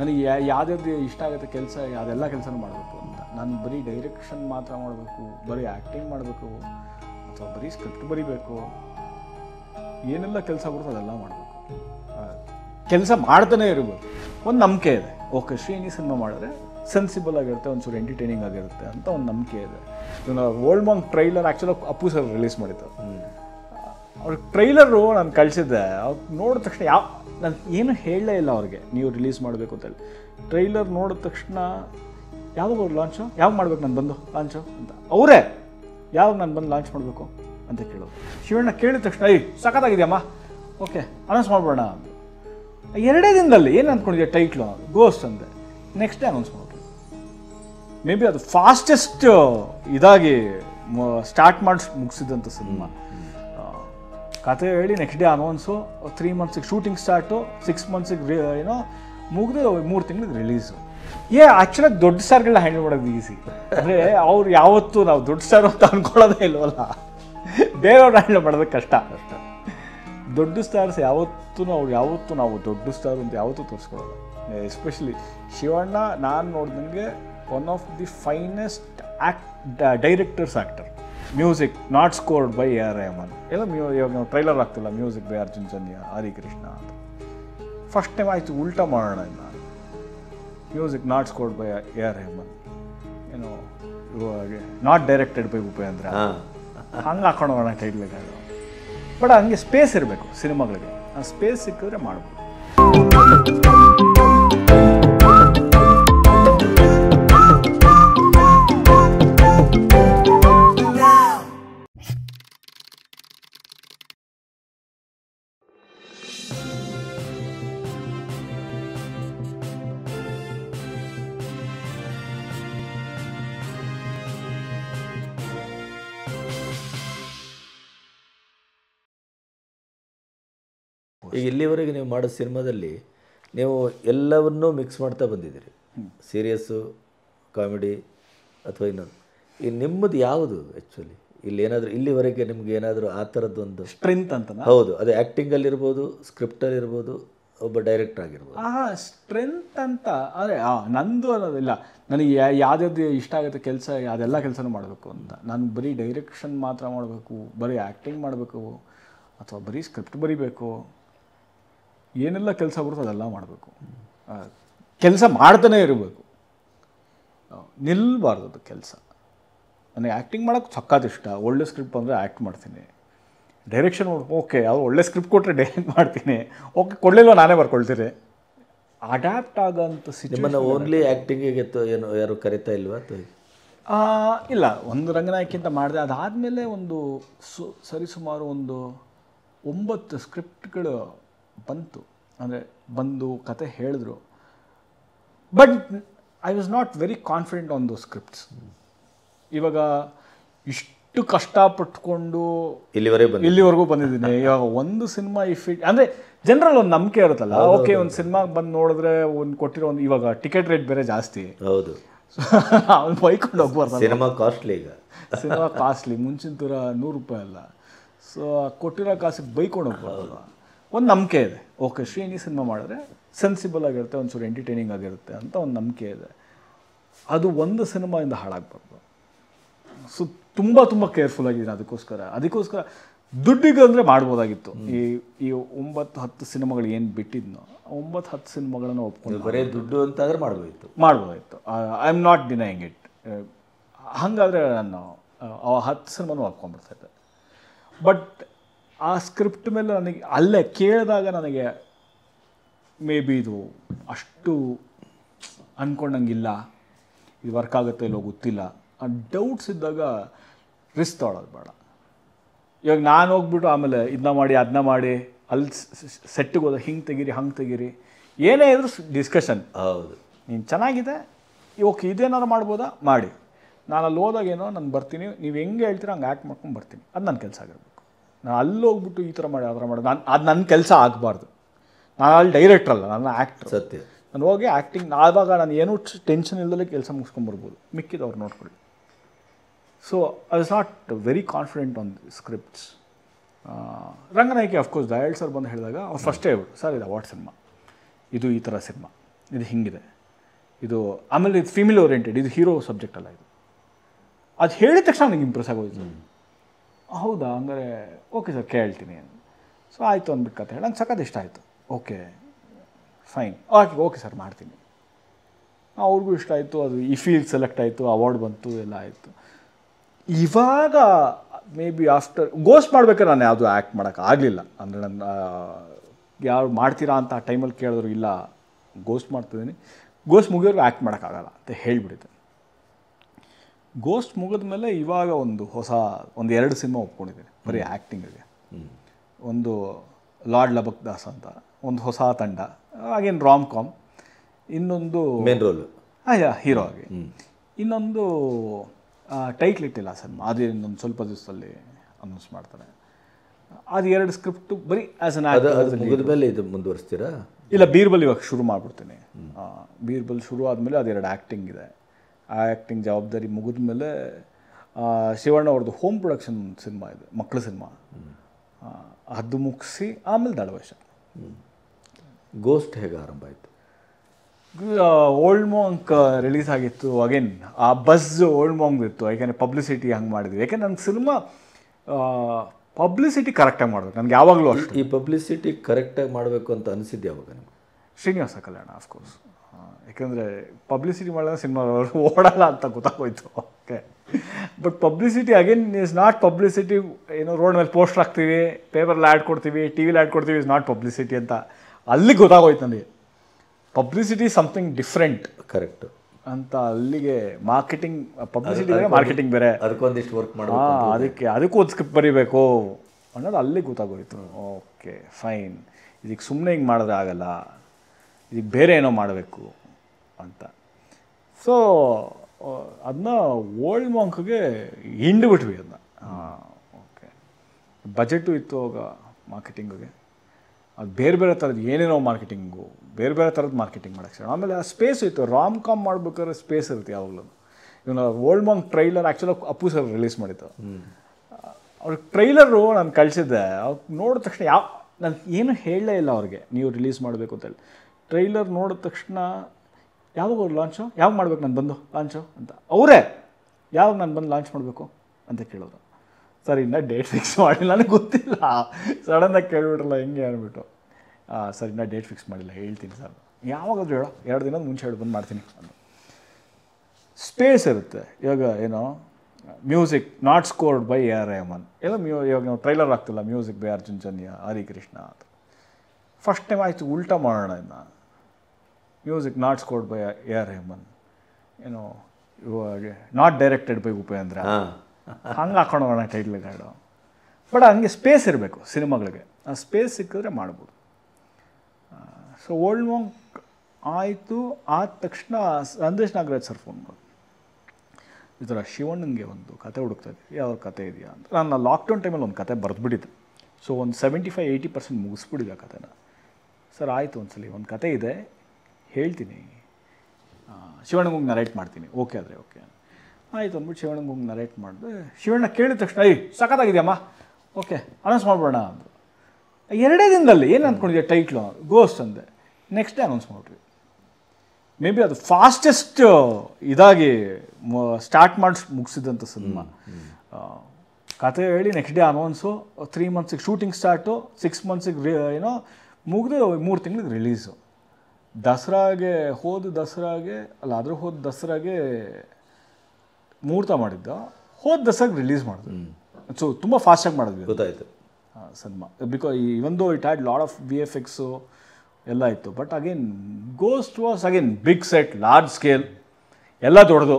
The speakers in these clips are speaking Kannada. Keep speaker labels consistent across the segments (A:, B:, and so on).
A: ನನಗೆ ಯಾವ್ದು ಇಷ್ಟ ಆಗುತ್ತೆ ಕೆಲಸ ಅದೆಲ್ಲ ಕೆಲಸನೂ ಮಾಡಬೇಕು ಅಂತ ನಾನು ಬರೀ ಡೈರೆಕ್ಷನ್ ಮಾತ್ರ ಮಾಡಬೇಕು ಬರೀ ಆ್ಯಕ್ಟಿಂಗ್ ಮಾಡಬೇಕು ಅಥವಾ ಬರೀ ಸ್ಕ್ರಿಪ್ಟ್ ಬರೀಬೇಕು ಏನೆಲ್ಲ ಕೆಲಸ ಬರುತ್ತೆ ಅದೆಲ್ಲ ಮಾಡಬೇಕು ಕೆಲಸ ಮಾಡ್ತಾನೆ ಇರಬೇಕು ಒಂದು ನಂಬಿಕೆ ಇದೆ ಓಕೆ ಶ್ರೀನಿ ಸಿನಿಮಾ ಮಾಡಿದ್ರೆ ಸೆನ್ಸಿಬಲ್ ಆಗಿರುತ್ತೆ ಒಂಚೂರು ಎಂಟರ್ಟೈನಿಂಗ್ ಆಗಿರುತ್ತೆ ಅಂತ ಒಂದು ನಂಬಿಕೆ ಇದೆ ಇವನ್ನ old monk trailer actually Appu sir release ಮಾಡಿತ್ತು ಅವ್ರಿಗೆ ಟ್ರೈಲರು ನಾನು ಕಳಿಸಿದ್ದೆ ಅವ್ರು ನೋಡಿದ ತಕ್ಷಣ ಯಾವ ನಾನು ಏನು ಹೇಳಲೇ ಇಲ್ಲ ಅವ್ರಿಗೆ ನೀವು ರಿಲೀಸ್ ಮಾಡಬೇಕು ಅಂತೇಳಿ ಟ್ರೈಲರ್ ನೋಡಿದ ತಕ್ಷಣ ಯಾವಾಗ ಅವ್ರು ಲಾಂಚು ಯಾವಾಗ ಮಾಡ್ಬೇಕು ನಾನು ಬಂದು ಲಾಂಚು ಅಂತ ಅವರೇ ಯಾವಾಗ ನಾನು ಬಂದು ಲಾಂಚ್ ಮಾಡಬೇಕು ಅಂತ ಕೇಳೋದು ಶಿವಣ್ಣ ಕೇಳಿದ ತಕ್ಷಣ ಐ ಸಖತ್ತಾಗಿದೆಯಮ್ಮ ಓಕೆ ಅನೌನ್ಸ್ ಮಾಡ್ಬೋಣ ಅಂತ ಎರಡೇ ದಿನದಲ್ಲಿ ಏನು ಅಂದ್ಕೊಂಡಿದ್ಯಾ ಟೈಟ್ಲು ಗೋಸ್ಟ್ ಅಂದೆ ನೆಕ್ಸ್ಟ್ ಡೇ ಅನೌನ್ಸ್ ಮಾಡೋದು ಮೇ ಬಿ ಅದು ಫಾಸ್ಟೆಸ್ಟ್ ಇದಾಗಿ ಸ್ಟಾರ್ಟ್ ಮಾಡಿಸ್ ಮುಗಿಸಿದಂಥ ಸಿನಿಮಾ ಕತೆ ಹೇಳಿ ನೆಕ್ಸ್ಟ್ ಡೇ ಅನೌನ್ಸು ತ್ರೀ ಮಂತ್ಸಿಗೆ ಶೂಟಿಂಗ್ ಸ್ಟಾರ್ಟು ಸಿಕ್ಸ್ ಮಂತ್ಸಿಗೆ ಏನೋ ಮುಗಿದು ಮೂರು ತಿಂಗಳಿಗೆ ರಿಲೀಸು ಏ ಆ್ಯಕ್ಚುಲಾಗಿ ದೊಡ್ಡ ಸ್ಟಾರ್ಗಳನ್ನ ಹ್ಯಾಂಡಲ್ ಮಾಡೋದು ಈಸಿ ಅಂದರೆ ಅವ್ರು ಯಾವತ್ತೂ ನಾವು ದೊಡ್ಡ ಸ್ಟಾರ್ ಅಂತ ಅಂದ್ಕೊಳ್ಳೋದೇ ಇಲ್ವಲ್ಲ ಬೇರೆಯವ್ರು ಹ್ಯಾಂಡಲ್ ಮಾಡೋದಕ್ಕೆ ಕಷ್ಟ ಕಷ್ಟ ದೊಡ್ಡ ಸ್ಟಾರ್ಸ್ ಯಾವತ್ತೂ ಅವ್ರು ಯಾವತ್ತೂ ನಾವು ದೊಡ್ಡ ಸ್ಟಾರ್ ಅಂತ ಯಾವತ್ತೂ ತೋರಿಸ್ಕೊಳ್ಳೋಲ್ಲ ಎಸ್ಪೆಷಲಿ ಶಿವಣ್ಣ ನಾನು ನೋಡಿದಂಗೆ one of the finest act directors actor music not scored by A R Rahman ಎಲ್ಲ ಮ್ಯೂ ಇವಾಗ ನಾವು ಟ್ರೈಲರ್ ಆಗ್ತಿಲ್ಲ ಮ್ಯೂಸಿಕ್ ಬೈ ಅರ್ಜುನ್ ಹರಿ ಕೃಷ್ಣ ಅಂತ ಫಸ್ಟ್ ಟೈಮ್ ಆಯಿತು ಉಲ್ಟಾ ಮಾಡೋಣ ಇನ್ನು music not scored by A R Rahman ಏನು ಇವಾಗ ನಾಟ್ ಡೈರೆಕ್ಟೆಡ್ ಬೈ ಉಪೇಂದ್ರ ಹಂಗೆ ಹಾಕೊಂಡು ಹೋಗೋಣ ಟೈಟ್ಲಿಗೆ ಬಟ್ ಹಂಗೆ ಸ್ಪೇಸ್ ಇರಬೇಕು ಸಿನಿಮಾಗಳಿಗೆ ಆ ಸ್ಪೇಸ್ ಸಿಕ್ಕಿದ್ರೆ ಮಾಡ್ಬೋದು
B: ಈಗ ಇಲ್ಲಿವರೆಗೆ ನೀವು ಮಾಡೋ ಸಿನಿಮಾದಲ್ಲಿ ನೀವು ಎಲ್ಲವನ್ನೂ ಮಿಕ್ಸ್ ಮಾಡ್ತಾ ಬಂದಿದ್ದೀರಿ ಸೀರಿಯಸ್ಸು ಕಾಮಿಡಿ ಅಥವಾ ಇನ್ನೊಂದು ಈ ನಿಮ್ಮದು ಯಾವುದು ಆ್ಯಕ್ಚುಲಿ ಇಲ್ಲಿ ಏನಾದರೂ ಇಲ್ಲಿವರೆಗೆ ನಿಮ್ಗೆ ಏನಾದರೂ ಆ ಒಂದು ಸ್ಟ್ರೆಂತ್ ಅಂತ ಹೌದು ಅದು ಆ್ಯಕ್ಟಿಂಗಲ್ಲಿರ್ಬೋದು ಸ್ಕ್ರಿಪ್ಟಲ್ಲಿರ್ಬೋದು ಒಬ್ಬ ಡೈರೆಕ್ಟರ್ ಆಗಿರ್ಬೋದು
A: ಹಾಂ ಸ್ಟ್ರೆಂತ್ ಅಂತ ಅಂದರೆ ನಂದು ಅನ್ನೋದಿಲ್ಲ ನನಗೆ ಯಾವ್ದು ಇಷ್ಟ ಆಗುತ್ತೆ ಕೆಲಸ ಅದೆಲ್ಲ ಕೆಲಸನೂ ಮಾಡಬೇಕು ಅಂತ ನಾನು ಬರೀ ಡೈರೆಕ್ಷನ್ ಮಾತ್ರ ಮಾಡಬೇಕು ಬರೀ ಆ್ಯಕ್ಟಿಂಗ್ ಮಾಡಬೇಕು ಅಥವಾ ಬರೀ ಸ್ಕ್ರಿಪ್ಟ್ ಬರೀಬೇಕು ಏನೆಲ್ಲ ಕೆಲಸ ಬರುತ್ತೋ ಅದೆಲ್ಲ ಮಾಡಬೇಕು ಕೆಲಸ ಮಾಡ್ತಾನೆ ಇರಬೇಕು ನಿಲ್ಲಬಾರ್ದು ಅದು ಕೆಲಸ ನನಗೆ ಆ್ಯಕ್ಟಿಂಗ್ ಮಾಡೋಕ್ಕೆ ಸಕ್ಕತ್ ಇಷ್ಟ ಒಳ್ಳೆ ಸ್ಕ್ರಿಪ್ಟ್ ಬಂದರೆ ಆ್ಯಕ್ಟ್ ಮಾಡ್ತೀನಿ ಡೈರೆಕ್ಷನ್ ಓಕೆ ಅದು ಒಳ್ಳೆ ಸ್ಕ್ರಿಪ್ಟ್ ಕೊಟ್ಟರೆ ಡೈರೆಕ್ಟ್ ಮಾಡ್ತೀನಿ ಓಕೆ ಕೊಡಲಿಲ್ಲ ನಾನೇ ಬರ್ಕೊಳ್ತೀನಿ
B: ಅಡ್ಯಾಪ್ಟ್ ಆಗೋಂಥ ಸಿನಿಮನ್ನು ಓನ್ಲಿ ಆ್ಯಕ್ಟಿಂಗಿಗೆ ಏನು ಯಾರು ಕರಿತಾ ಇಲ್ವಾ
A: ಇಲ್ಲ ಒಂದು ರಂಗನಾಯಕಿಂತ ಮಾಡಿದೆ ಅದಾದಮೇಲೆ ಒಂದು ಸು ಸರಿಸುಮಾರು ಒಂದು ಒಂಬತ್ತು ಸ್ಕ್ರಿಪ್ಟ್ಗಳು ಬಂತು ಅಂದರೆ ಬಂದು ಕತೆ ಹೇಳಿದ್ರು but I was not very confident on though scripts ಇವಾಗ ಇಷ್ಟು ಕಷ್ಟಪಟ್ಕೊಂಡು
B: ಇಲ್ಲಿವರೆಗೂ ಇಲ್ಲಿವರೆಗೂ ಬಂದಿದ್ದೀನಿ
A: ಇವಾಗ ಒಂದು ಸಿನಿಮಾ ಇಫ್ ಇಟ್ ಅಂದರೆ ಜನರಲ್ ಒಂದು ನಂಬಿಕೆ ಇರುತ್ತಲ್ಲ ಓಕೆ ಒಂದು ಸಿನಿಮಾ ಬಂದು ನೋಡಿದ್ರೆ ಒಂದು ಕೊಟ್ಟಿರೋ ಒಂದು ಇವಾಗ ಟಿಕೆಟ್ ರೇಟ್ ಬೇರೆ ಜಾಸ್ತಿ ಹೌದು ಅವ್ನು ಬೈಕೊಂಡು ಹೋಗ್ಬಾರ್ದು ಸಿನಿಮಾ ಕಾಸ್ಟ್ಲಿ ಈಗ ಸಿನಿಮಾ ಕಾಸ್ಟ್ಲಿ ಮುಂಚಿನ ತೂರ ನೂರು ರೂಪಾಯಿ ಅಲ್ಲ ಸೊ ಕೊಟ್ಟಿರೋ ಕಾಸಿಗೆ ಬೈಕೊಂಡು ಹೋಗ್ಬಾರ್ದು ಒಂದು ನಂಬಿಕೆ ಇದೆ ಓಕೆ ಶ್ರೀನಿ ಸಿನಿಮಾ ಮಾಡಿದ್ರೆ ಸೆನ್ಸಿಬಲ್ ಆಗಿರುತ್ತೆ ಒಂಚೂರು ಎಂಟರ್ಟೈನಿಂಗ್ ಆಗಿರುತ್ತೆ ಅಂತ ಒಂದು ನಂಬಿಕೆ ಇದೆ ಅದು ಒಂದು ಸಿನಿಮಾದಿಂದ ಹಾಳಾಗಬಾರ್ದು ಸೊ ತುಂಬ ತುಂಬ ಕೇರ್ಫುಲ್ ಆಗಿದ್ದೀನಿ ಅದಕ್ಕೋಸ್ಕರ ಅದಕ್ಕೋಸ್ಕರ ದುಡ್ಡಿಗೆ ಅಂದರೆ ಮಾಡ್ಬೋದಾಗಿತ್ತು ಈ ಈ ಒಂಬತ್ತು ಹತ್ತು ಸಿನಿಮಾಗಳು ಏನು ಬಿಟ್ಟಿದ್ನೋ ಒಂಬತ್ತು ಹತ್ತು ಸಿನಿಮಾಗಳನ್ನು ಒಪ್ಕೊಂಡು ಬರೀ ದುಡ್ಡು ಅಂತಂದರೆ ಮಾಡ್ಬೋದಿತ್ತು ಮಾಡ್ಬೋದಾಗಿತ್ತು I am not denying it ಹಾಗಾದರೆ ನಾನು ಆ ಹತ್ತು ಸಿನಿಮಾನು ಒಪ್ಕೊಂಡ್ಬಿಡ್ತಾಯಿದ್ದೆ ಬಟ್ ಆ ಸ್ಕ್ರಿಪ್ಟ್ ಮೇಲೆ ನನಗೆ ಅಲ್ಲೇ ಕೇಳಿದಾಗ ನನಗೆ ಮೇ ಬಿ ಇದು ಅಷ್ಟು ಅಂದ್ಕೊಂಡಂಗಿಲ್ಲ ಇದು ವರ್ಕ್ ಆಗುತ್ತೆ ಇಲ್ಲೋ ಗೊತ್ತಿಲ್ಲ ಆ ಡೌಟ್ಸ್ ಇದ್ದಾಗ ರಿಸ್ಕ್ ತೊಳೋದು ಬೇಡ ಇವಾಗ ನಾನು ಹೋಗ್ಬಿಟ್ಟು ಆಮೇಲೆ ಇದನ್ನ ಮಾಡಿ ಅದನ್ನ ಮಾಡಿ ಅಲ್ಲಿ ಸೆಟ್ಟಿಗೆ ಹೋದ ಹಿಂಗೆ ತೆಗೀರಿ ಹಂಗೆ ತೆಗೀರಿ ಏನೇ ಇದ್ರು ಡಿಸ್ಕಷನ್ ಹೌದು ನೀನು ಚೆನ್ನಾಗಿದೆ ಓಕೆ ಇದೇನಾದ್ರು ಮಾಡ್ಬೋದಾ ಮಾಡಿ ನಾನು ಅಲ್ಲಿ ಏನೋ ನಾನು ಬರ್ತೀನಿ ನೀವು ಹೆಂಗೆ ಹೇಳ್ತೀರ ಹಂಗೆ ಆ್ಯಕ್ಟ್ ಮಾಡ್ಕೊಂಡು ಬರ್ತೀನಿ ಅದು ನನ್ನ ಕೆಲಸ ಆಗಿರ್ಬೋದು ನಾನು ಅಲ್ಲಿ ಹೋಗ್ಬಿಟ್ಟು ಈ ಥರ ಮಾಡಿ ಆ ಥರ ಮಾಡಿ ನಾನು ಅದು ನನ್ನ ಕೆಲಸ ಆಗಬಾರ್ದು ನಾನು ಅಲ್ಲಿ ಡೈರೆಕ್ಟ್ರ್ ಅಲ್ಲ ನಾನು ಆ್ಯಕ್ಟ್ ಸತ್ಯ ನಾನು ಹೋಗಿ ಆ್ಯಕ್ಟಿಂಗ್ ಆವಾಗ ನಾನು ಏನೂ ಟೆನ್ಷನ್ ಇಲ್ಲದಲ್ಲೇ ಕೆಲಸ ಮುಗಿಸ್ಕೊಂಬರ್ಬೋದು ಮಿಕ್ಕಿದವ್ರು ನೋಡ್ಕೊಳ್ಳಿ so I is not very confident on scripts Ranganayaki of course Dayal sir ಬಂದು ಹೇಳಿದಾಗ ಅವ್ರು ಫಸ್ಟೇ ಸರ್ ಇದು ಅವಾರ್ಡ್ ಸಿನಿಮಾ ಇದು ಈ ಥರ ಸಿನಿಮಾ ಇದು ಹಿಂಗಿದೆ ಇದು ಆಮೇಲೆ ಇದು ಫೀಮೇಲ್ ಓರಿಯೆಂಟೆಡ್ ಇದು ಹೀರೋ ಸಬ್ಜೆಕ್ಟ್ ಅಲ್ಲ ಇದು ಅದು ಹೇಳಿದ ತಕ್ಷಣ ನನಗೆ ಇಂಪ್ರೆಸ್ ಆಗೋಯ್ತು ಹೌದಾ ಅಂದರೆ ಓಕೆ ಸರ್ ಕೇಳ್ತೀನಿ ಸೊ ಆಯಿತು ಅಂದ್ಬಿಟ್ಟು ಕತೆ ನಂಗೆ ಸಖತ್ ಇಷ್ಟ ಆಯಿತು okay fine okay okay sir ಮಾಡ್ತೀನಿ ಅವ್ರಿಗೂ ಇಷ್ಟ ಆಯಿತು ಅದು ಈ ಫೀಲ್ಡ್ ಸೆಲೆಕ್ಟ್ ಆಯಿತು ಅವಾರ್ಡ್ ಬಂತು ಎಲ್ಲ ಆಯಿತು ಇವಾಗ ಮೇ ಬಿ ಆಫ್ಟರ್ ಗೋಸ್ಟ್ ಮಾಡ್ಬೇಕಾದ್ರೆ ನಾನು ಯಾವುದು ಆ್ಯಕ್ಟ್ ಆಗಲಿಲ್ಲ ಅಂದರೆ ನನ್ನ ಯಾರು ಮಾಡ್ತೀರಾ ಅಂತ ಆ ಟೈಮಲ್ಲಿ ಕೇಳಿದ್ರು ಇಲ್ಲ ಗೋಸ್ಟ್ ಮಾಡ್ತಿದ್ದೀನಿ ಗೋಸ್ಟ್ ಮುಗಿಯೋರು ಆ್ಯಕ್ಟ್ ಮಾಡೋಕ್ಕಾಗಲ್ಲ ಅಂತ ಹೇಳಿಬಿಡಿದೆ ಗೋಸ್ಟ್ ಮುಗಿದ ಮೇಲೆ ಇವಾಗ ಒಂದು ಹೊಸ ಒಂದು ಎರಡು ಸಿನಿಮಾ ಒಪ್ಕೊಂಡಿದ್ದೀನಿ ಬರೀ ಆ್ಯಕ್ಟಿಂಗಿಗೆ ಒಂದು ಲಾರ್ಡ್ ಲಬಕ್ ದಾಸ್ ಅಂತ ಒಂದು ಹೊಸ ತಂಡ ಹಾಗೇನು ರಾಮ್ ಕಾಮ್ ಇನ್ನೊಂದು ಮೇನ್ ರೋಲ್ ಅಯ್ಯಾ ಹೀರೋ ಆಗಿ ಇನ್ನೊಂದು ಟೈಟ್ಲ್ ಇಟ್ಟಿಲ್ಲ ಸಿನಿಮಾ ಅದು ಇನ್ನೊಂದು ಸ್ವಲ್ಪ ದಿವಸದಲ್ಲಿ ಅನೌನ್ಸ್ ಮಾಡ್ತಾರೆ ಅದು ಎರಡು ಸ್ಕ್ರಿಪ್ಟು ಬರೀ ಆ್ಯಸ್ ಅನ್ ಮುಗಿದ ಮೇಲೆ ಇದು ಮುಂದುವರಿಸ್ತೀರಾ ಇಲ್ಲ ಬೀರ್ಬಲ್ ಇವಾಗ ಶುರು ಮಾಡಿಬಿಡ್ತೀನಿ ಬೀರ್ಬಲ್ ಶುರು ಆದಮೇಲೆ ಅದೆರಡು ಆ್ಯಕ್ಟಿಂಗ್ ಇದೆ ಆ ಆ್ಯಕ್ಟಿಂಗ್ ಜವಾಬ್ದಾರಿ ಮುಗಿದ ಮೇಲೆ ಶಿವಣ್ಣ ಅವ್ರದ್ದು ಹೋಮ್ ಪ್ರೊಡಕ್ಷನ್ ಒಂದು ಸಿನಿಮಾ ಇದೆ ಮಕ್ಕಳ ಸಿನಿಮಾ ಅದು ಮುಗಿಸಿ ಆಮೇಲೆ ದಳವೇಶ
B: ಗೋಸ್ಟ್ ಹೇಗೆ ಆರಂಭ ಆಯಿತು
A: ಓಲ್ಡ್ ಮಾಂಕ್ ರಿಲೀಸ್ ಆಗಿತ್ತು ಅಗೇನ್ ಆ ಬಸ್ ಓಲ್ಡ್ ಮಾಂಗ್ ಇತ್ತು ಯಾಕೆಂದರೆ ಪಬ್ಲಿಸಿಟಿ ಹಂಗೆ ಮಾಡಿದ್ವಿ ಯಾಕೆಂದ್ರೆ ನಂಗೆ ಸಿನಿಮಾ ಪಬ್ಲಿಸಿಟಿ ಕರೆಕ್ಟಾಗಿ ಮಾಡಬೇಕು ನನಗೆ ಯಾವಾಗಲೂ ಅಷ್ಟು ಈ ಪಬ್ಲಿಸಿಟಿ ಕರೆಕ್ಟಾಗಿ ಮಾಡಬೇಕು ಅಂತ ಅನಿಸಿದ್ದೆ ಯಾವಾಗ ನಿಮಗೆ ಶ್ರೀನಿವಾಸ ಕಲ್ಯಾಣ ಆಫ್ಕೋರ್ಸ್ ಯಾಕೆಂದರೆ ಪಬ್ಲಿಸಿಟಿ ಮಾಡಿದ್ರೆ ಸಿನಿಮಾ ಓಡಲ್ಲ ಅಂತ ಗೊತ್ತಾಗೋಯ್ತು okay but publicity again is not publicity ಏನೋ ರೋಡ್ ಮೇಲೆ ಪೋಸ್ಟರ್ ಹಾಕ್ತೀವಿ ಪೇಪರಲ್ಲಿ ಆ್ಯಡ್ ಕೊಡ್ತೀವಿ ಟಿ ವಿಲಿ ಆ್ಯಡ್ ಕೊಡ್ತೀವಿ ಇಸ್ ನಾಟ್ ಪಬ್ಲಿಸಿಟಿ ಅಂತ ಅಲ್ಲಿ ಗೊತ್ತಾಗೋಯ್ತು ನನಗೆ ಪಬ್ಲಿಸಿಟಿ ಸಮಥಿಂಗ್ ಡಿಫ್ರೆಂಟ್ ಕರೆಕ್ಟ್ ಅಂತ ಅಲ್ಲಿಗೆ ಮಾರ್ಕೆಟಿಂಗ್ ಪಬ್ಲಿಸಿಟಿ ಮಾರ್ಕೆಟಿಂಗ್ ಬೇರೆ ಅದಕ್ಕೊಂದಿಷ್ಟು ವರ್ಕ್ ಮಾಡೋಣ ಅದಕ್ಕೆ ಅದಕ್ಕೂ ಒಂದು ಸ್ಕ್ರಿಪ್ಟ್ ಬರೀಬೇಕು ಅನ್ನೋದು ಅಲ್ಲಿಗೆ ಗೊತ್ತಾಗೋಯ್ತು ಓಕೆ ಫೈನ್ ಇದಕ್ಕೆ ಸುಮ್ಮನೆ ಹಿಂಗೆ ಮಾಡಿದ್ರೆ ಆಗಲ್ಲ ಇದಕ್ಕೆ ಬೇರೆ ಏನೋ ಮಾಡಬೇಕು ಅಂತ ಸೊ ಅದನ್ನ ಓಲ್ಡ್ ಮಾಂಕ್ಗೆ ಹಿಂಡ್ಬಿಟ್ವಿ ಅದನ್ನ ಓಕೆ ಬಜೆಟು ಇತ್ತು ಅವಾಗ ಮಾರ್ಕೆಟಿಂಗಿಗೆ ಅದು ಬೇರೆ ಬೇರೆ ಥರದ್ದು ಏನೇನೋ ಮಾರ್ಕೆಟಿಂಗು ಬೇರೆ ಬೇರೆ ಥರದ್ದು ಮಾರ್ಕೆಟಿಂಗ್ ಮಾಡೋಕ್ಕೆ ಸರ್ ಆಮೇಲೆ ಆ ಸ್ಪೇಸ್ ಇತ್ತು ರಾಮ್ ಕಾಮ್ ಮಾಡ್ಬೇಕಾದ್ರೆ ಸ್ಪೇಸ್ ಇರುತ್ತೆ ಯಾವಾಗಲೂ ಇವನು ಓಲ್ಡ್ ಮಾಂಕ್ ಟ್ರೈಲರ್ ಆ್ಯಕ್ಚುಲಾಗಿ ಅಪ್ಪು ಸರ್ ರಿಲೀಸ್ ಮಾಡಿತ್ತು ಅವ್ರಿಗೆ ಟ್ರೈಲರು ನಾನು ಕಳಿಸಿದ್ದೆ ಅವ್ರು ನೋಡಿದ ತಕ್ಷಣ ಯಾವ ನಾನು ಏನು ಹೇಳಲೇ ಇಲ್ಲ ಅವ್ರಿಗೆ ನೀವು ರಿಲೀಸ್ ಮಾಡಬೇಕು ಅಂತೇಳಿ ಟ್ರೈಲರ್ ನೋಡಿದ ತಕ್ಷಣ ಯಾವಾಗ ಲಾಂಚು ಯಾವಾಗ ಮಾಡ್ಬೇಕು ನಾನು ಬಂದು ಲಾಂಚು ಅಂತ ಅವರೇ ಯಾವಾಗ ನಾನು ಬಂದು ಲಾಂಚ್ ಮಾಡಬೇಕು ಅಂತ ಕೇಳಿದ್ರು ಸರ್ ಇನ್ನೂ ಡೇಟ್ ಫಿಕ್ಸ್ ಮಾಡಿಲ್ಲ ನನಗೆ ಗೊತ್ತಿಲ್ಲ ಸಡನ್ನಾಗಿ ಕೇಳಿಬಿಟ್ರಲ್ಲ ಹೆಂಗೆ ಅಂದ್ಬಿಟ್ಟು ಸರ್ ಇನ್ನೂ ಡೇಟ್ ಫಿಕ್ಸ್ ಮಾಡಿಲ್ಲ ಹೇಳ್ತೀನಿ ಸರ್ ಯಾವಾಗಾದ್ರೂ ಹೇಳೋ ಎರಡು ದಿನದ ಮುಂಚೆ ಹೇಳಿ ಬಂದು ಮಾಡ್ತೀನಿ ಅಂತ ಸ್ಪೇಸ್ ಇರುತ್ತೆ ಇವಾಗ ಏನೋ music not scored by A R Rahman ಎಲ್ಲ ಮ್ಯೂ ಇವಾಗ ನಾವು ಟ್ರೈಲರ್ ಆಗ್ತಿಲ್ಲ ಮ್ಯೂಸಿಕ್ ಬೈ ಅರ್ಜುನ್ ಜನ್ಯ ಹರಿಕೃಷ್ಣ ಅಂತ ಫಸ್ಟ್ ಟೈಮ್ ಆಯಿತು ಉಲ್ಟಾ ಮಾಡೋಣ ಇನ್ನು music not scored by R Rahman, ಏನೋ ಇವಾಗ ನಾಟ್ ಡೈರೆಕ್ಟೆಡ್ ಬೈ ಉಪೇಂದ್ರ ಹಂಗೆ ಹಾಕೊಂಡು ಹೋಗೋಣ ಟೈಟ್ಲ್ ಕಾರ್ಡು ಬಟ್ ಹಂಗೆ ಸ್ಪೇಸ್ ಇರಬೇಕು ಸಿನಿಮಾಗಳಿಗೆ ಆ ಸ್ಪೇಸ್ ಸಿಕ್ಕಿದ್ರೆ ಮಾಡ್ಬೋದು ಸೊ ಓಲ್ಡ್ ಮಂಕ್ ಆಯಿತು ಆದ ತಕ್ಷಣ ಸಂದೇಶ್ ನಾಗರಾಜ್ ಸರ್ ಫೋನ್ ಮಾಡಿ ಈ ಥರ ಶಿವಣ್ಣನಿಗೆ ಒಂದು ಕತೆ ಹುಡುಕ್ತಾ ಯಾವ ಕತೆ ಇದೆಯಾ ಅಂತ ನಾನು ಲಾಕ್ಡೌನ್ ಟೈಮಲ್ಲಿ ಒಂದು ಕತೆ ಬರೆದ್ಬಿಟ್ಟಿದ್ದೆ ಸೊ ಒಂದು ಸೆವೆಂಟಿ ಫೈವ್ ಏಯ್ಟಿ ಪರ್ಸೆಂಟ್ ಮುಗಿಸ್ಬಿಡಿದೆ ಆ ಕತೆನ ಸರ್ ಆಯಿತು ಒಂದ್ಸಲಿ ಒಂದು ಕತೆ ಇದೆ ಹೇಳ್ತೀನಿ ಶಿವಣ್ಣಗೆ ನರೇಟ್ ಮಾಡ್ತೀನಿ ಓಕೆ ಆದರೆ ಓಕೆ ಆಯಿತು ಅಂದ್ಬಿಟ್ಟು ಶಿವಣ್ಣಗೆ ಹೋಗಿ ನರೇಟ್ ಮಾಡಿದೆ ಶಿವಣ್ಣ ಕೇಳಿದ ತಕ್ಷಣ ಐ ಸಖತ್ತಾಗಿದೆಯಮ್ಮ ಓಕೆ ಅನೌನ್ಸ್ ಮಾಡ್ಬೋಣ ಅಂದರು ಎರಡೇ ದಿನದಲ್ಲಿ ಏನು ಅಂದ್ಕೊಂಡಿದ್ದೆ ಟೈಟ್ಲು ಗೋಸ್ಟ್ ಅಂದೆ ನೆಕ್ಸ್ಟ್ ಡೇ ಅನೌನ್ಸ್ ಮಾಡಿರಿ ಮೇ ಬಿ ಅದು ಫಾಸ್ಟೆಸ್ಟ್ ಇದಾಗಿ ಸ್ಟಾರ್ಟ್ ಮಾಡಿಸ್ ಮುಗಿಸಿದಂಥ ಸಿನಿಮಾ ಕತೆ ಹೇಳಿ ನೆಕ್ಸ್ಟ್ ಡೇ ಅನೌನ್ಸು ತ್ರೀ ಮಂತ್ಸಿಗೆ ಶೂಟಿಂಗ್ ಸ್ಟಾರ್ಟು ಸಿಕ್ಸ್ ಮಂತ್ಸಿಗೆ ಏನೋ ಮುಗಿದು ಮೂರು ತಿಂಗಳಿಗೆ ರಿಲೀಸು ದಸರಾಗೆ ಹೋದ ದಸರಾಗೆ ಅಲ್ಲ ಅದ್ರ ಹೋದ ದಸರಾಗೆ ಮುಹೂರ್ತ ಮಾಡಿದ್ದ ಹೋದ ದಸರಾಗೆ ರಿಲೀಸ್ ಮಾಡಿದ್ರು ಸೊ ತುಂಬ ಫಾಸ್ಟಾಗಿ ಮಾಡಿದ್ವಿ ಗೊತ್ತಾಯಿತು cinema because even though it had lot of V F X ಎಲ್ಲ ಇತ್ತು but again ghost was again big set large scale ಎಲ್ಲ ದೊಡ್ಡದು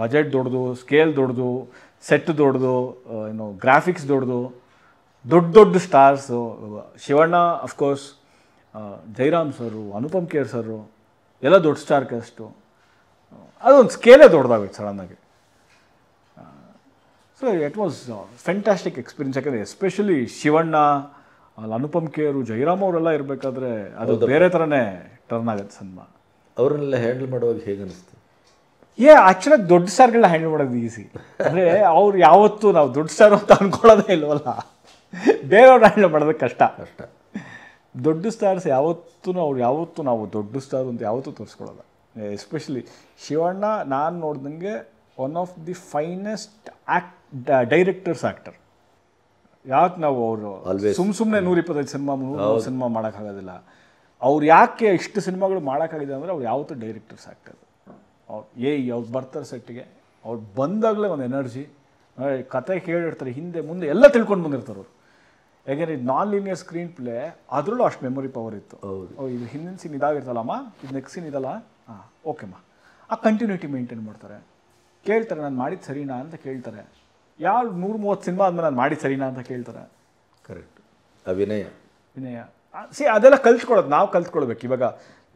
A: ಬಜೆಟ್ ದೊಡ್ಡದು ಸ್ಕೇಲ್ ದೊಡ್ಡದು ಸೆಟ್ ದೊಡ್ಡದು ಏನು ಗ್ರಾಫಿಕ್ಸ್ ದೊಡ್ಡದು ದೊಡ್ಡ ದೊಡ್ಡ stars Shivanna of course Jairam sir Anupam Kher sir ಎಲ್ಲ ದೊಡ್ಡ ಸ್ಟಾರ್ ಕ್ಯಾಸ್ಟು ಅದೊಂದು ಸ್ಕೇಲೇ ದೊಡ್ಡದಾಗೋಯ್ತು ಸಡನ್ನಾಗಿ so it was fantastic experience ಯಾಕಂದರೆ ಎಸ್ಪೆಷಲಿ ಶಿವಣ್ಣ ಅಲ್ಲಿ ಅನುಪಮ್ ಕೇರು ಜೈರಾಮ್ ಅವರೆಲ್ಲ ಇರಬೇಕಾದ್ರೆ ಅದು ಬೇರೆ ಥರನೇ ಟರ್ನ್ ಆಗುತ್ತೆ ಸಿನಿಮಾ ಅವರನ್ನೆಲ್ಲ ಹ್ಯಾಂಡಲ್ ಮಾಡುವಾಗ ಹೇಗೆ ಅನಿಸ್ತು ಏ ಆ್ಯಕ್ಚುಲಾಗಿ ದೊಡ್ಡ ಸ್ಟಾರ್ಗಳನ್ನ ಹ್ಯಾಂಡಲ್ ಮಾಡೋದು ಈಸಿ ಅಂದರೆ ಅವ್ರು ಯಾವತ್ತೂ ನಾವು ದೊಡ್ಡ ಸ್ಟಾರ್ ಅಂತ ಅಂದ್ಕೊಳ್ಳೋದೇ ಇಲ್ವಲ್ಲ ಬೇರೆಯವ್ರು ಹ್ಯಾಂಡಲ್ ಮಾಡೋದಕ್ಕೆ ಕಷ್ಟ ಕಷ್ಟ ದೊಡ್ಡ ಸ್ಟಾರ್ಸ್ ಯಾವತ್ತೂ ಅವ್ರು ಯಾವತ್ತೂ ನಾವು ದೊಡ್ಡ ಸ್ಟಾರ್ ಅಂತ ಯಾವತ್ತೂ ತೋರಿಸ್ಕೊಳ್ಳಲ್ಲ ಎಸ್ಪೆಷಲಿ ಶಿವಣ್ಣ ನಾನು ನೋಡ್ದಂಗೆ one of the finest act directors actor ಯಾಕೆ ನಾವು ಅವರು ಸುಮ್ ಸುಮ್ಮನೆ ನೂರ ಇಪ್ಪತ್ತೈದು ಸಿನಿಮಾ ಮೂರು ಸಿನಿಮಾ ಮಾಡೋಕ್ಕಾಗೋದಿಲ್ಲ ಅವ್ರು ಯಾಕೆ ಇಷ್ಟು ಸಿನಿಮಾಗಳು ಮಾಡೋಕ್ಕಾಗಿದೆ ಅಂದರೆ ಅವ್ರು ಯಾವತ್ತೂ ಡೈರೆಕ್ಟರ್ಸ್ ಆ್ಯಕ್ಟರ್ ಅವ್ರು ಏ ಅವ್ರು ಬರ್ತಾರೆ ಸೆಟ್ಟಿಗೆ ಅವ್ರು ಬಂದಾಗಲೇ ಒಂದು ಎನರ್ಜಿ ಕತೆ ಕೇಳಿರ್ತಾರೆ ಹಿಂದೆ ಮುಂದೆ ಎಲ್ಲ ತಿಳ್ಕೊಂಡು ಬಂದಿರ್ತಾರೆ ಅವರು ಯಾಕೆಂದ್ರೆ ಇದು ನಾನ್ ಲೀನಿಯರ್ ಸ್ಕ್ರೀನ್ ಪ್ಲೇ ಅದರಲ್ಲೂ ಅಷ್ಟು ಮೆಮೊರಿ ಪವರ್ ಇತ್ತು ಓ ಇದು ಹಿಂದಿನ ಸೀನ್ ಇದಾಗಿರ್ತಲ್ಲಮ್ಮ ಇದು ನೆಕ್ಸ್ಟ್ ಸೀನ್ ಇದಲ್ಲ ಹಾಂ ಓಕೆಮ್ಮ ಆ ಕಂಟಿನ್ಯೂಟಿ ಮೇಂಟೈನ್ ಮಾಡ್ತಾರೆ ಕೇಳ್ತಾರೆ ನಾನು ಮಾಡಿದ್ದು ಸರಿನಾ ಅಂತ ಕೇಳ್ತಾರೆ ಯಾವ ನೂರು ಮೂವತ್ತು ಸಿನಿಮಾ ಆದಮೇಲೆ ನಾನು ಮಾಡಿದ ಸರಿನಾ ಅಂತ ಕೇಳ್ತಾರೆ ಕರೆಕ್ಟ್ ಅಭಿನಯ ವಿನಯ ಸಿ ಅದೆಲ್ಲ ಕಲ್ತ್ಕೊಳ್ಳೋದು ನಾವು ಕಲ್ತ್ಕೊಳ್ಬೇಕು ಇವಾಗ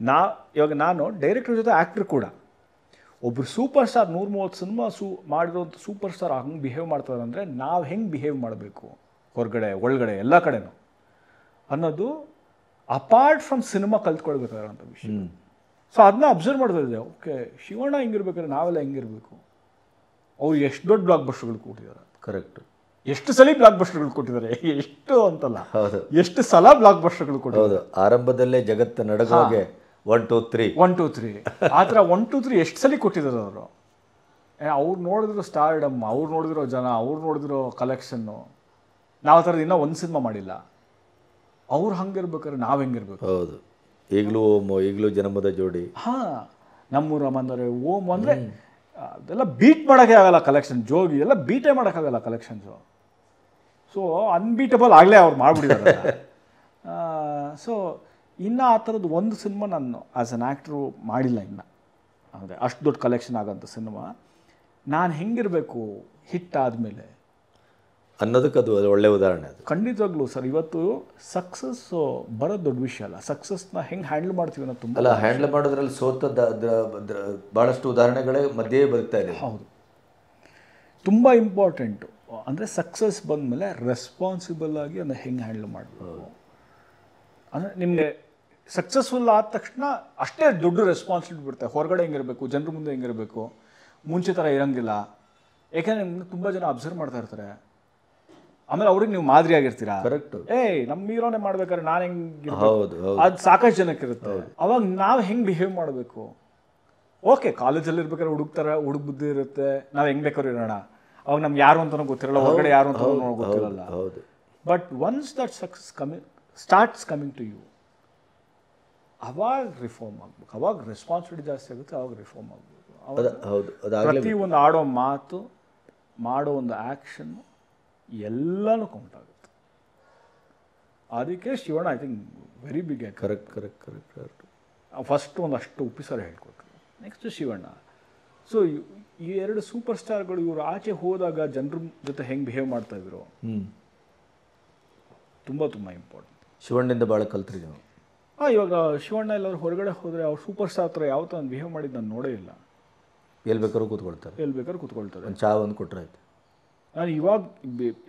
A: ನಾ ಇವಾಗ ನಾನು ಡೈರೆಕ್ಟರ್ ಜೊತೆ ಆ್ಯಕ್ಟ್ರ್ ಕೂಡ ಒಬ್ಬರು ಸೂಪರ್ ಸ್ಟಾರ್ ನೂರು ಮೂವತ್ತು ಸಿನಿಮಾ ಸೂ ಮಾಡಿರೋದು ಸೂಪರ್ ಸ್ಟಾರ್ ಹಂಗೆ ಬಿಹೇವ್ ಮಾಡ್ತಾರೆ ಅಂದರೆ ನಾವು ಹೆಂಗೆ ಬಿಹೇವ್ ಮಾಡಬೇಕು ಹೊರಗಡೆ ಒಳಗಡೆ ಎಲ್ಲ ಕಡೆನೂ ಅನ್ನೋದು ಅಪಾರ್ಟ್ ಫ್ರಮ್ ಸಿನಿಮಾ ಕಲ್ತ್ಕೊಳ್ಬೇಕಾಗಿರೋಂಥ ವಿಷಯ ಸೊ ಅದನ್ನ ಅಬ್ಸರ್ವ್ ಮಾಡ್ತಾ ಇದ್ದೆ ಓಕೆ ಶಿವಣ್ಣ ಹಿಂಗಿರ್ಬೇಕಾದ್ರೆ ನಾವೆಲ್ಲ ಹೆಂಗಿರ್ಬೇಕು ಅವ್ರು ಎಷ್ಟು ದೊಡ್ಡ
B: ಬ್ಲಾಕ್ ಬಸ್ಟ್ಗಳು ಕೊಟ್ಟಿದ್ದಾರೆ ಕರೆಕ್ಟ್ ಎಷ್ಟು ಸಲ ಬ್ಲಾಕ್ ಬಸ್ಟರ್ಗಳು ಕೊಟ್ಟಿದ್ದಾರೆ ಎಷ್ಟು ಅಂತಲ್ಲ ಹೌದು ಎಷ್ಟು ಸಲ ಬ್ಲಾಕ್ ಬಸ್ಟರ್ಗಳು ಕೊಟ್ಟಿದ್ದಾರೆ ಆರಂಭದಲ್ಲೇ ಜಗತ್ತು ನಡಗೋಗೆ one two three one two three
A: ಆ ಥರ ಒನ್ ಟು ತ್ರೀ ಎಷ್ಟು ಸಲ ಕೊಟ್ಟಿದ್ದಾರೆ ಅವರು ಅವ್ರು ನೋಡಿದ್ರು ಸ್ಟಾರ್ಡಮ್ ಅವ್ರು ನೋಡಿದಿರೋ ಜನ ಅವ್ರು ನೋಡಿದಿರೋ ಕಲೆಕ್ಷನ್ನು ನಾವು ಆ ಥರದ ಇನ್ನೂ ಒಂದು ಸಿನಿಮಾ ಮಾಡಿಲ್ಲ
B: ಅವ್ರು ಹಂಗಿರ್ಬೇಕಾದ್ರೆ ನಾವು ಹೆಂಗಿರ್ಬೇಕು ಹೌದು ಈಗಲೂ ಓಮ್ ಈಗಲೂ ಜನ್ಮದ ಜೋಡಿ
A: ಹಾಂ ನಮ್ಮೂರ ಅಂದರೆ ಓಮ್ ಅಂದರೆ ಅದೆಲ್ಲ ಬೀಟ್ ಮಾಡೋಕ್ಕೆ ಆಗಲ್ಲ ಕಲೆಕ್ಷನ್ ಜೋಗಿ ಎಲ್ಲ ಬೀಟೇ ಮಾಡೋಕ್ಕಾಗಲ್ಲ ಕಲೆಕ್ಷನ್ಸು ಸೊ ಅನ್ಬೀಟಬಲ್ ಆಗಲೇ ಅವ್ರು ಮಾಡಿಬಿಟ್ಟಿದ್ದಾರೆ ಸೊ ಇನ್ನು ಆ ಥರದ್ದು ಒಂದು ಸಿನಿಮಾ ನಾನು ಆ್ಯಸ್ ಅನ್ ಆ್ಯಕ್ಟ್ರು ಮಾಡಿಲ್ಲ ಇನ್ನು ಅಂದರೆ ಅಷ್ಟು ದೊಡ್ಡ ಕಲೆಕ್ಷನ್ ಆಗೋಂಥ ಸಿನಿಮಾ ನಾನು ಹೆಂಗಿರಬೇಕು ಹಿಟ್ ಆದಮೇಲೆ
B: ಅನ್ನೋದಕ್ಕೆ ಅದು ಒಳ್ಳೆ ಉದಾಹರಣೆ ಅದು
A: ಖಂಡಿತವಾಗ್ಲೂ ಸರ್ ಇವತ್ತು ಸಕ್ಸಸ್ ಬರೋದು ದೊಡ್ಡ ವಿಷಯ ಅಲ್ಲ ಸಕ್ಸಸ್ನ ಹೆಂಗೆ ಹ್ಯಾಂಡಲ್ ಮಾಡ್ತೀವಿ ಅನ್ನೋದು ತುಂಬ ಅಲ್ಲ ಹ್ಯಾಂಡಲ್ ಮಾಡೋದ್ರಲ್ಲಿ
B: ಸೋತದ ಭಾಳಷ್ಟು ಉದಾಹರಣೆಗಳೇ ಮಧ್ಯೆ ಬರ್ತಾ ಇದೆ ಹೌದು
A: ತುಂಬ ಇಂಪಾರ್ಟೆಂಟು ಅಂದರೆ ಸಕ್ಸಸ್ ಬಂದಮೇಲೆ ರೆಸ್ಪಾನ್ಸಿಬಲ್ ಆಗಿ ಅದನ್ನ ಹೆಂಗೆ ಹ್ಯಾಂಡಲ್ ಮಾಡಬೇಕು ಅಂದರೆ ನಿಮಗೆ ಸಕ್ಸಸ್ಫುಲ್ ಆದ ತಕ್ಷಣ ಅಷ್ಟೇ ದೊಡ್ಡ ರೆಸ್ಪಾನ್ಸಿಬಿಲಿಟಿ ಬಿಡುತ್ತೆ ಹೊರಗಡೆ ಹೆಂಗಿರಬೇಕು ಜನರ ಮುಂದೆ ಹೆಂಗಿರಬೇಕು ಮುಂಚೆ ಥರ ಇರೋಂಗಿಲ್ಲ ಏಕೆಂದರೆ ನಿಮ್ಮನ್ನು ತುಂಬ ಜನ ಅಬ್ಸರ್ವ್ ಮಾಡ್ತಾ ಇರ್ತಾರೆ ಆಮೇಲೆ ಅವ್ರಿಗೆ ನೀವು ಮಾದರಿ ಆಗಿರ್ತೀರಾ ಕರೆಕ್ಟ್ ಏಯ್ ನಮ್ಮ ಹೀರೋನೇ ಮಾಡ್ಬೇಕಾದ್ರೆ ನಾನು ಹೆಂಗ್ ಹೌದು ಅದು ಸಾಕಷ್ಟು ಜನಕ್ಕೆ ಇರುತ್ತೆ ಅವಾಗ ನಾವು ಹೆಂಗೆ ಬಿಹೇವ್ ಮಾಡಬೇಕು ಓಕೆ ಕಾಲೇಜಲ್ಲಿ ಇರ್ಬೇಕಾದ್ರೆ ಹುಡುಕ್ತಾರೆ ಹುಡುಗ ಬುದ್ಧಿ ಇರುತ್ತೆ ನಾವು ಹೆಂಗ್ ಬೇಕಾದ್ರೂ ಇರೋಣ ಅವಾಗ ನಮ್ಗೆ ಯಾರು ಅಂತ ಗೊತ್ತಿರಲ್ಲ ಹೊರಗಡೆ ಯಾರು ಅಂತ ಗೊತ್ತಿರಲ್ಲ ಹೌದು but once that success coming starts coming to you ಅವಾಗ ರಿಫಾರ್ಮ್ ಆಗ್ಬೇಕು ಅವಾಗ ರೆಸ್ಪಾನ್ಸಿಬಿಲಿಟಿ ಜಾಸ್ತಿ ಆಗುತ್ತೆ ಅವಾಗ ರಿಫಾರ್ಮ್
B: ಆಗ್ಬೇಕು ಹೌದು ಪ್ರತಿ
A: ಒಂದು ಆಡೋ ಮಾತು ಮಾಡೋ ಒಂದು ಆ್ಯಕ್ಷನ್ನು ಎಲ್ಲನೂ ಕೌಂಟ್ ಆಗುತ್ತೆ ಅದಕ್ಕೆ Shivanna I think very big correct correct correct correct first ಒಂದು ಅಷ್ಟು ಉಪ್ಪಿಸರ ಹೇಳ್ಕೊಟ್ರು ನೆಕ್ಸ್ಟ್ ಶಿವಣ್ಣ ಸೊ ಈ ಎರಡು ಸೂಪರ್ ಸ್ಟಾರ್ಗಳು ಇವರು ಆಚೆ ಹೋದಾಗ ಜನರ ಜೊತೆ ಹೆಂಗೆ ಬಿಹೇವ್ ಮಾಡ್ತಾ ಇದ್ರು ತುಂಬ ತುಂಬ
B: ಇಂಪಾರ್ಟೆಂಟ್ ಶಿವಣ್ಣಿಂದ ಭಾಳ ಕಲ್ತ್ರಿ ನೀವು
A: ಹಾಂ ಇವಾಗ ಶಿವಣ್ಣ ಎಲ್ಲರೂ ಹೊರಗಡೆ ಹೋದರೆ ಅವ್ರು ಸೂಪರ್ ಸ್ಟಾರ್ ಹತ್ರ ಯಾವ ಥರ ಬಿಹೇವ್ ಮಾಡಿದ್ದು ನಾನು ನೋಡೇ ಇಲ್ಲ
B: ಎಲ್ಲಿ ಬೇಕಾದ್ರೂ ಕೂತ್ಕೊಳ್ತಾರೆ
A: ಎಲ್ಲಿ ಬೇಕಾದ್ರೂ ಕೂತ್ಕೊಳ್ತಾರೆ
B: ಚಾ ಒಂದು ಕೊಟ್ಟರೆ ಆಯ್ತು
A: ನಾನು ಇವಾಗ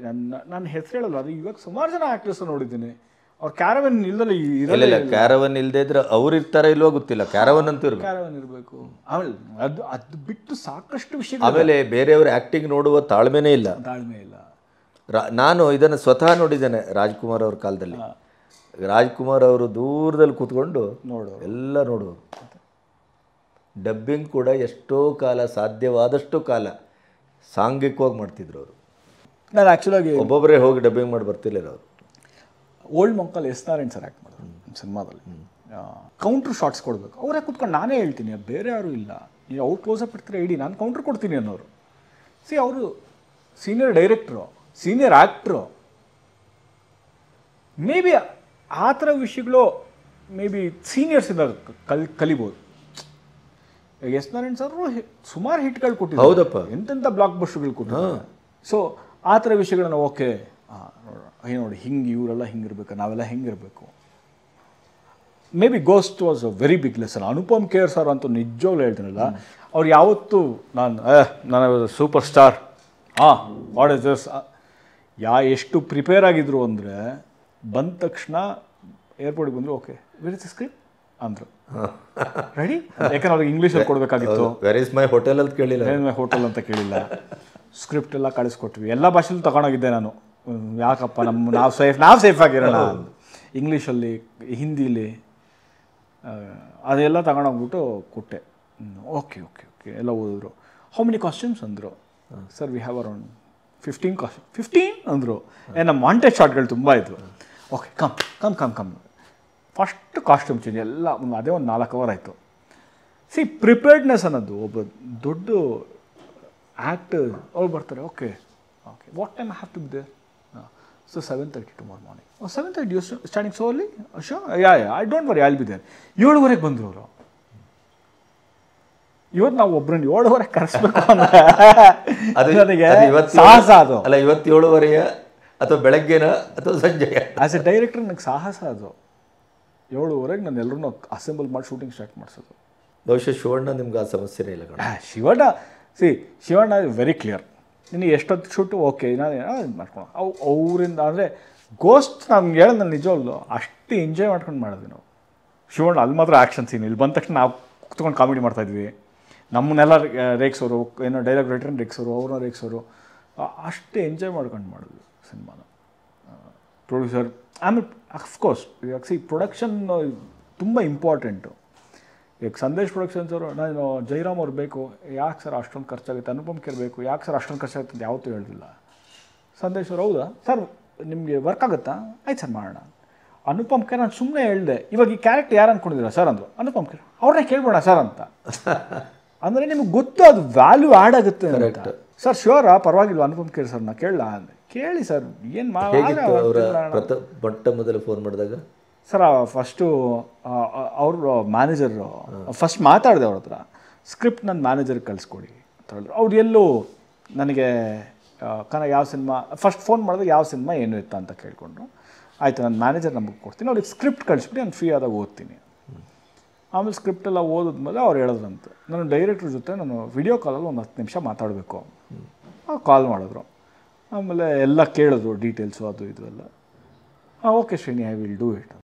A: ನನ್ನ ನನ್ನ ಹೆಸರು ಹೇಳಲ್ಲ ಅದು ಇವಾಗ ಸುಮಾರು ಜನ ಆ್ಯಕ್ಟ್ರೆಸ್ ನೋಡಿದ್ದೀನಿ ಅವ್ರು ಕ್ಯಾರವನ್ ಇಲ್ದಲ್ಲ ಇರಲಿಲ್ಲ ಕ್ಯಾರವನ್
B: ಇಲ್ಲದೆ ಇದ್ರೆ ಅವ್ರು ಇರ್ತಾರೆ ಇಲ್ವೋ ಗೊತ್ತಿಲ್ಲ ಕ್ಯಾರವನ್ ಅಂತ ಇರಬೇಕು
A: ಕ್ಯಾರವನ್ ಇರಬೇಕು
B: ಆಮೇಲೆ ಅದು ಅದು ಬಿಟ್ಟು
A: ಸಾಕಷ್ಟು ವಿಷಯ ಆಮೇಲೆ
B: ಬೇರೆಯವ್ರ ಆ್ಯಕ್ಟಿಂಗ್ ನೋಡುವ ತಾಳ್ಮೆನೇ ಇಲ್ಲ ತಾಳ್ಮೆ ಇಲ್ಲ ರಾ ನಾನು ಇದನ್ನು ಸ್ವತಃ ನೋಡಿದ್ದೇನೆ ರಾಜ್ಕುಮಾರ್ ಅವ್ರ ಕಾಲದಲ್ಲಿ ರಾಜ್ಕುಮಾರ್ ಅವರು ದೂರದಲ್ಲಿ ಕೂತ್ಕೊಂಡು ನೋಡು ಎಲ್ಲ ನೋಡುವ ಡಬ್ಬಿಂಗ್ ಕೂಡ ಎಷ್ಟೋ ಕಾಲ ಸಾಧ್ಯವಾದಷ್ಟು ಕಾಲ ಸಾಂಘಿಕವಾಗಿ ಮಾಡ್ತಿದ್ರು ಅವರು ನಾನು ಆ್ಯಕ್ಚುಲಾಗಿ ಒಬ್ಬೊಬ್ಬರೇ ಹೋಗಿ ಡಬ್ಬಿಂಗ್ ಮಾಡಿ ಬರ್ತಿರ್ಲಿಲ್ಲ ಅವರು
A: ಓಲ್ಡ್ ಮಂಕಲ್ ಎಸ್ ನಾರಾಯಣ್ ಸರ್ ಆ್ಯಕ್ಟ್ ಮಾಡಿದ್ರು ಸಿನಿಮಾದಲ್ಲಿ ಕೌಂಟ್ರ್ ಶಾಟ್ಸ್ ಕೊಡಬೇಕು ಅವರೇ ಕುತ್ಕೊಂಡು ನಾನೇ ಹೇಳ್ತೀನಿ ಬೇರೆ ಯಾರು ಇಲ್ಲ ನೀವು ಅವ್ರು ಅಪ್ ಇಡ್ತಾರೆ ಇಡಿ ನಾನು ಕೌಂಟ್ರ್ ಕೊಡ್ತೀನಿ ಅನ್ನೋರು ಸಿ ಅವರು senior director senior actor maybe ಆ ಥರ ವಿಷಯಗಳು ಮೇ ಬಿ ಸೀನಿಯರ್ಸ್ ಇದ್ದಾರೆ ಕಲ್ ಕಲಿಬೋದು ಎಸ್ ನಾರಾಯಣ್ ಸರ್ ಸುಮಾರು ಹಿಟ್ಗಳು ಕೊಟ್ಟಿದ್ದಾರೆ ಹೌದಪ್ಪ ಎಂತೆಂಥ ಬ್ಲಾಕ್ ಬಸ್ಟ್ಗಳು ಕೊಟ್ಟಿದ್ದಾರೆ ಸೊ ಆ ಥರ ವಿಷಯಗಳನ್ನ ಓಕೆ ಐ ನೋಡಿ ಹಿಂಗೆ ಇವರೆಲ್ಲ ಹಿಂಗಿರ್ಬೇಕು ನಾವೆಲ್ಲ ಹೆಂಗಿರಬೇಕು maybe ghost was a very big lesson Anupam Kher sir ಅಂತೂ ನಿಜವಾಗ್ಲೂ ಹೇಳ್ತೀನಲ್ಲ ಅವ್ರು ಯಾವತ್ತೂ ನಾನು ನಾನು ಸೂಪರ್ ಸ್ಟಾರ್ ಹಾಂ ವಾಟ್ ಇಸ್ ಜಸ್ ಯಾ ಎಷ್ಟು ಪ್ರಿಪೇರ್ ಆಗಿದ್ರು ಅಂದರೆ ಬಂದ ತಕ್ಷಣ ಏರ್ಪೋರ್ಟಿಗೆ ಬಂದರು ಓಕೆ ವೆರಿ ಇಸ್ ಅಂದರು
B: ರೆಡಿ ಯಾಕಂದ್ರೆ ಅವ್ರಿಗೆ ಇಂಗ್ಲೀಷಲ್ಲಿ ಕೊಡಬೇಕಾಗಿತ್ತು ವೆರ್ ಇಸ್ ಮೈ ಹೋಟೆಲ್ ಅಂತ ಕೇಳಿಲ್ಲ ಮೈ ಹೋಟೆಲ್ ಅಂತ ಕೇಳಿಲ್ಲ
A: ಸ್ಕ್ರಿಪ್ಟ್ ಎಲ್ಲ ಕಳಿಸ್ಕೊಟ್ವಿ ಎಲ್ಲ ಭಾಷೆಲ್ಲೂ ತಗೊಂಡೋಗಿದ್ದೆ ನಾನು ಯಾಕಪ್ಪ ನಮ್ಮ ನಾವು ಸೇಫ್ ನಾವು ಸೇಫ್ ಆಗಿರೋಣ ಇಂಗ್ಲೀಷಲ್ಲಿ ಹಿಂದಿಲಿ ಅದೆಲ್ಲ ತಗೊಂಡೋಗ್ಬಿಟ್ಟು ಕೊಟ್ಟೆ ಓಕೆ ಓಕೆ ಓಕೆ ಎಲ್ಲ ಓದಿದ್ರು ಹೌ ಮೆನಿ ಕಾಸ್ಟ್ಯೂಮ್ಸ್ ಅಂದರು sir we have around fifteen costume fifteen ಅಂದರು ನಮ್ಮ ವಾಂಟೆಡ್ ಶಾರ್ಟ್ಗಳು ತುಂಬ ಇದ್ವು okay come come come come first costume change ಎಲ್ಲ ಒಂದು ಅದೇ ಒಂದು ನಾಲ್ಕು ಅವರ್ ಆಯಿತು ಸಿ ಪ್ರಿಪೇರ್ಡ್ನೆಸ್ ಅನ್ನೋದು ಒಬ್ಬ ದೊಡ್ಡ ಆ್ಯಕ್ಟ್ ಅವ್ರು ಬರ್ತಾರೆ okay okay what time have to be there so seven thirty tomorrow morning seven thirty you standing so ಅಲ್ಲಿ show yeah yeah I don't worry I be there ಏಳುವರೆಗೆ ಬಂದರು ಅವರು
B: ಇವತ್ತು ನಾವು ಒಬ್ಬರನ್ನ ಏಳುವರೆ ಕರೆಸ್ಬೇಕು ಅದು ಸಾಹಸ ಅದು ಅಲ್ಲ ಇವತ್ತು ಏಳುವರೆಯ ಅಥವಾ ಬೆಳಗ್ಗೆನ ಅಥವಾ ಸಂಜೆ ಆಸ್ ಎ ಡೈರೆಕ್ಟರ್
A: ನನಗೆ ಸಾಹಸ ಅದು ಏಳುವರೆಗೆ ನಾನು ಎಲ್ಲರೂ ಅಸೆಂಬಲ್ ಮಾಡಿ ಶೂಟಿಂಗ್ ಸ್ಟಾರ್ಟ್ ಮಾಡಿಸೋದು
B: ಬಹುಶಃ ಶಿವಣ್ಣ ನಿಮ್ಗೆ ಆ ಸಮಸ್ಯೆ ಇಲ್ಲ ಕಣ Shivanna see Shivanna very clear
A: ನೀನು ಎಷ್ಟೊತ್ತು ಶೂಟ್ ಓಕೆ ನಾನು ಇದು ಮಾಡ್ಕೊಳ ಅವು ಅವರಿಂದ ಅಂದರೆ ಗೋಸ್ಟ್ ನಮ್ಗೆ ಹೇಳ ನಾನು ನಿಜವಲ್ಲೂ ಅಷ್ಟು ಎಂಜಾಯ್ ಮಾಡ್ಕೊಂಡು ಮಾಡಿದ್ವಿ ನಾವು ಶಿವಣ್ಣ ಅಲ್ಲಿ ಮಾತ್ರ ಆ್ಯಕ್ಷನ್ ಸೀನ್ ಇಲ್ಲಿ ಬಂದ ತಕ್ಷಣ ನಾವು ಕುತ್ಕೊಂಡು ಕಾಮಿಡಿ ಮಾಡ್ತಾಯಿದ್ವಿ ನಮ್ಮನ್ನೆಲ್ಲ ರೇಕ್ಸೋರು ಏನೋ ಡೈಲಾಗ್ ರೈಟರ್ನ ರೇಗ್ಸೋರು ಅವ್ರನ್ನ ರೇಗ್ಸೋರು ಅಷ್ಟು ಎಂಜಾಯ್ ಮಾಡ್ಕೊಂಡು ಮಾಡಿದ್ವಿ ಸಿನಿಮಾನ ಪ್ರೊಡ್ಯೂಸರ್ ಆಮೇಲೆ ಅಫ್ಕೋರ್ಸ್ ಇವಾಗ ಸಿ ಪ್ರೊಡಕ್ಷನ್ ತುಂಬ ಇಂಪಾರ್ಟೆಂಟು ಈಗ ಸಂದೇಶ್ ಪ್ರೊಡಕ್ಷನ್ಸ್ ಅವರು ನಾನು ಜೈರಾಮ್ ಅವ್ರು ಬೇಕು ಯಾಕೆ ಸರ್ ಅಷ್ಟೊಂದು ಖರ್ಚಾಗುತ್ತೆ ಅನುಪಮ್ ಕೇರ್ ಬೇಕು ಯಾಕೆ ಸರ್ ಅಷ್ಟೊಂದು ಖರ್ಚಾಗುತ್ತೆ ಅಂತ ಯಾವತ್ತೂ ಹೇಳಿಲ್ಲ ಸಂದೇಶ್ ಅವರು ಹೌದಾ ಸರ್ ನಿಮಗೆ ವರ್ಕ್ ಆಗುತ್ತಾ ಆಯ್ತು ಸರ್ ಮಾಡೋಣ ಅನುಪಮ್ ಖೇರ್ ನಾನು ಸುಮ್ಮನೆ ಹೇಳಿದೆ ಇವಾಗ ಈ ಕ್ಯಾರೆಕ್ಟ್ ಯಾರು ಅಂದ್ಕೊಂಡಿದ್ದೀರಾ ಸರ್ ಅಂದರು ಅನುಪಮ್ ಖೇರ್ ಅವ್ರನ್ನೇ ಕೇಳ್ಬೋಣ ಸರ್ ಅಂತ ಅಂದರೆ ನಿಮ್ಗೆ ಗೊತ್ತು ಅದು ವ್ಯಾಲ್ಯೂ ಆ್ಯಡ್ ಆಗುತ್ತೆ ಸರ್ ಶ್ಯೂರಾ ಪರವಾಗಿಲ್ಲ ಅನುಪಮ್ ಖೇರ್ ಸರ್ನ ಕೇಳಲ್ಲ ಅಂದರೆ ಕೇಳಿ ಸರ್ ಏನು ಮಾಡಿ ಮೊಟ್ಟ ಮೊದಲು ಫೋನ್ ಮಾಡಿದಾಗ ಸರ್ ಫಸ್ಟು ಅವ್ರ ಮ್ಯಾನೇಜರು ಫಸ್ಟ್ ಮಾತಾಡಿದೆ ಅವ್ರ ಹತ್ರ ಸ್ಕ್ರಿಪ್ಟ್ ನನ್ನ ಮ್ಯಾನೇಜರ್ಗೆ ಕಳಿಸ್ಕೊಡಿ ಅಂತ ಹೇಳಿದ್ರು ಅವ್ರು ಎಲ್ಲೂ ನನಗೆ ಕನ ಯಾವ ಸಿನಿಮಾ ಫಸ್ಟ್ ಫೋನ್ ಮಾಡಿದಾಗ ಯಾವ ಸಿನಿಮಾ ಏನು ಇತ್ತ ಅಂತ ಕೇಳಿಕೊಂಡ್ರು ಆಯಿತು ನನ್ನ ಮ್ಯಾನೇಜರ್ ನಮಗೆ ಕೊಡ್ತೀನಿ ಅವ್ರಿಗೆ ಸ್ಕ್ರಿಪ್ಟ್ ಕಳಿಸ್ಬಿಟ್ಟು ನಾನು ಫ್ರೀ ಆದಾಗ ಓದ್ತೀನಿ ಆಮೇಲೆ ಸ್ಕ್ರಿಪ್ಟೆಲ್ಲ ಓದಿದ್ಮೇಲೆ ಅವ್ರು ಹೇಳಿದ್ರಂತೆ ನಾನು ಡೈರೆಕ್ಟ್ರ್ ಜೊತೆ ನಾನು ವಿಡಿಯೋ ಕಾಲಲ್ಲಿ ಒಂದು ಹತ್ತು ನಿಮಿಷ ಮಾತಾಡಬೇಕು ಕಾಲ್ ಮಾಡಿದ್ರು ಆಮೇಲೆ ಎಲ್ಲ ಕೇಳಿದ್ರು ಡೀಟೇಲ್ಸು ಅದು ಇದು ಎಲ್ಲ okay Srini I will do it